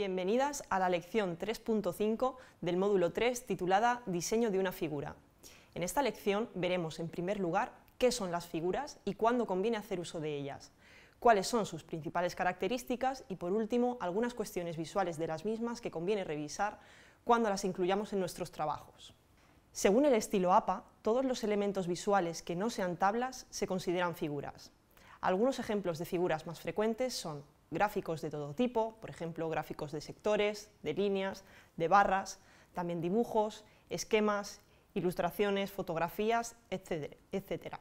Bienvenidas a la lección 3.5 del módulo 3 titulada Diseño de una figura. En esta lección veremos en primer lugar qué son las figuras y cuándo conviene hacer uso de ellas, cuáles son sus principales características y por último algunas cuestiones visuales de las mismas que conviene revisar cuando las incluyamos en nuestros trabajos. Según el estilo APA, todos los elementos visuales que no sean tablas se consideran figuras. Algunos ejemplos de figuras más frecuentes son gráficos de todo tipo, por ejemplo, gráficos de sectores, de líneas, de barras, también dibujos, esquemas, ilustraciones, fotografías, etcétera.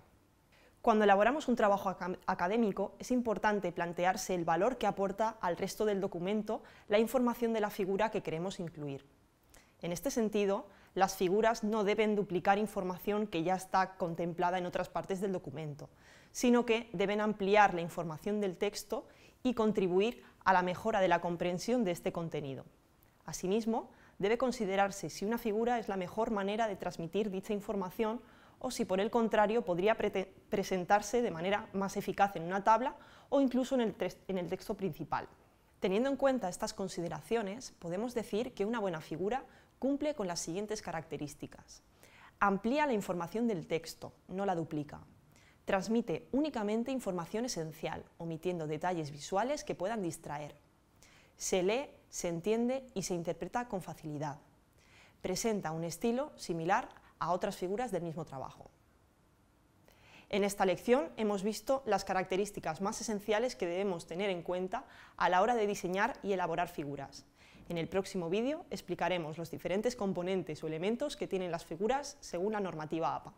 Cuando elaboramos un trabajo académico es importante plantearse el valor que aporta al resto del documento la información de la figura que queremos incluir. En este sentido, las figuras no deben duplicar información que ya está contemplada en otras partes del documento, sino que deben ampliar la información del texto y contribuir a la mejora de la comprensión de este contenido. Asimismo, debe considerarse si una figura es la mejor manera de transmitir dicha información o si por el contrario podría presentarse de manera más eficaz en una tabla o incluso en el texto principal. Teniendo en cuenta estas consideraciones, podemos decir que una buena figura cumple con las siguientes características. Amplía la información del texto, no la duplica transmite únicamente información esencial, omitiendo detalles visuales que puedan distraer. Se lee, se entiende y se interpreta con facilidad. Presenta un estilo similar a otras figuras del mismo trabajo. En esta lección hemos visto las características más esenciales que debemos tener en cuenta a la hora de diseñar y elaborar figuras. En el próximo vídeo explicaremos los diferentes componentes o elementos que tienen las figuras según la normativa APA.